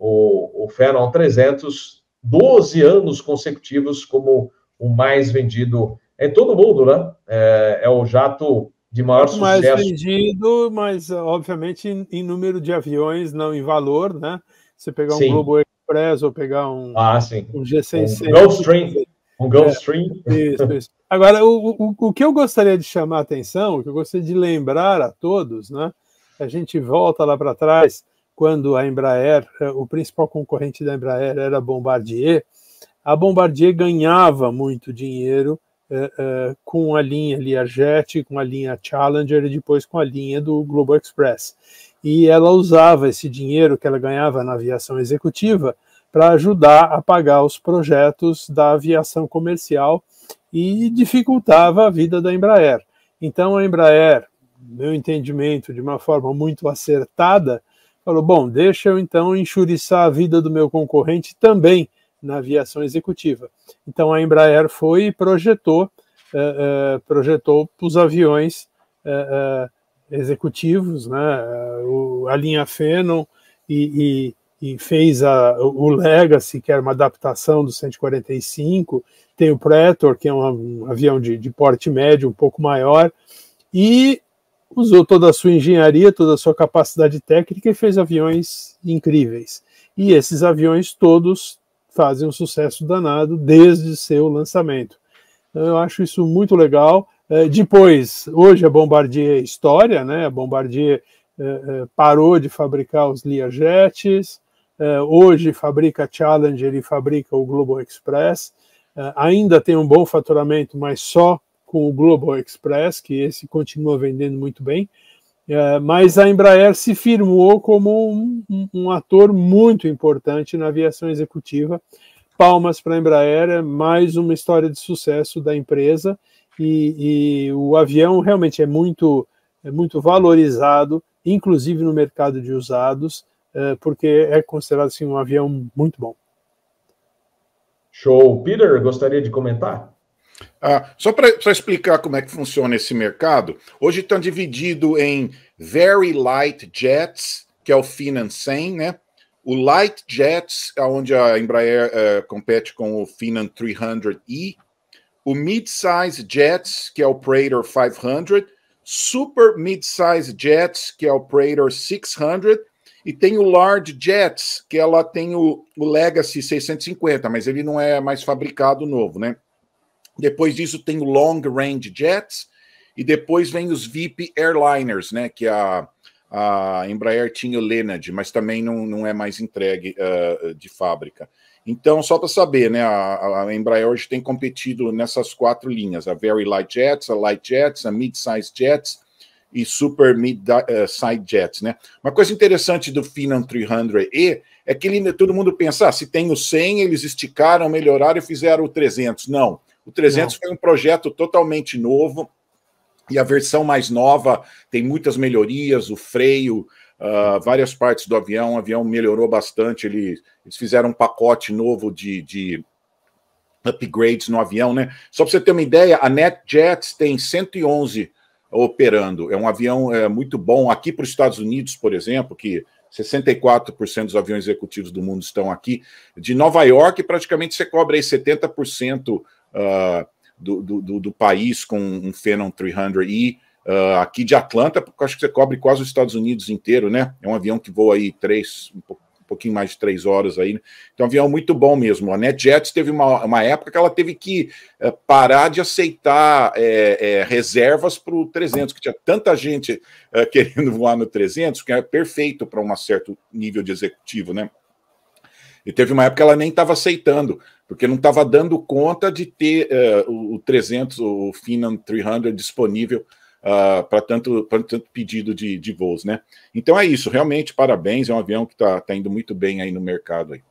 o, o Phenom 300, 12 anos consecutivos como o mais vendido em todo o mundo, né? É, é o jato de maior sucesso. Mais vendido, mas obviamente em, em número de aviões, não em valor, né? Você pegar um sim. Globo Express ou pegar um, ah, sim. um G600. Um Gulfstream. Um Gulfstream. É, isso, isso. Agora, o, o, o que eu gostaria de chamar a atenção, o que eu gostaria de lembrar a todos, né? A gente volta lá para trás quando a Embraer, eh, o principal concorrente da Embraer era a Bombardier, a Bombardier ganhava muito dinheiro eh, eh, com a linha Learjet, com a linha Challenger e depois com a linha do Globo Express. E ela usava esse dinheiro que ela ganhava na aviação executiva para ajudar a pagar os projetos da aviação comercial e dificultava a vida da Embraer. Então a Embraer, meu entendimento, de uma forma muito acertada, Falou: bom, deixa eu então enxuriçar a vida do meu concorrente também na aviação executiva. Então a Embraer foi e projetou, uh, uh, projetou os aviões eh, executivos, né? O, a linha Phenom e, e, e, fez a, o Legacy, que era uma adaptação do 145, tem o Pretor, que é um, um avião de, de porte médio um pouco maior, e usou toda a sua engenharia, toda a sua capacidade técnica e fez aviões incríveis. E esses aviões todos fazem um sucesso danado desde seu lançamento. Então, eu acho isso muito legal. É, depois, hoje a Bombardier é história, né? A Bombardier é, é, parou de fabricar os Learjets, hoje fabrica a Challenger e fabrica o Global Express. ainda tem um bom faturamento, mas só com o Global Express, que esse continua vendendo muito bem, é, mas a Embraer se firmou como um, um, ator muito importante na aviação executiva. Palmas para a Embraer, é mais uma história de sucesso da empresa e, e o avião realmente é muito, é muito valorizado, inclusive no mercado de usados, é, porque é considerado assim, um avião muito bom. Show. Peter, gostaria de comentar? Ah, só para explicar como é que funciona esse mercado, hoje está dividido em Very Light Jets, que é o Financem, né? O Light Jets, é onde a Embraer uh, compete com o Finan 300E. O Midsize Jets, que é o Praetor 500. Super Midsize Jets, que é o Praetor 600. E tem o Large Jets, que ela tem o, o Legacy 650, mas ele não é mais fabricado novo, né? Depois disso tem o Long Range Jets e depois vem os VIP Airliners, né? Que a, a Embraer tinha o Leonard, mas também não, não é mais entregue uh, de fábrica. Então, só para saber, né? A, a, Embraer hoje tem competido nessas quatro linhas: a Very Light Jets, a Light Jets, a Mid-Size Jets e Super Mid-Side eh, Jets, né? Uma coisa interessante do Finan 300E é que ele, todo mundo pensa, ah, se tem o 100, eles esticaram, melhoraram e fizeram o 300. Não, o 300 Não. foi um projeto totalmente novo e a versão mais nova tem muitas melhorias, o freio, uh, várias partes do avião. O avião melhorou bastante. Ele, eles fizeram um pacote novo de, de upgrades no avião, né? Só para você ter uma ideia, a NetJets tem 111 operando. É um avião é, muito bom. Aqui para os Estados Unidos, por exemplo, que 64% dos aviões executivos do mundo estão aqui. De Nova York, praticamente você cobra aí 70% uh, do, do, do, país com um Phenom 300i, uh, ah, aqui de Atlanta, porque acho que você cobre quase os Estados Unidos inteiro, né? É um avião que voa aí três, um pouquinho mais de três horas aí. Né? Então, um avião muito bom mesmo. A NetJet teve uma, uma época que ela teve que é, parar de aceitar é, é, reservas para o 300, que tinha tanta gente querendo voar no 300, que é perfeito para um certo nível de executivo, né? E teve uma época que ela nem estava aceitando, porque não estava dando conta de ter uh, o 300, o Finan 300 disponível uh, ah, para tanto, tanto pedido de, de voos, né? Então é isso, realmente parabéns, é um avião que está tá indo muito bem aí no mercado. Aí.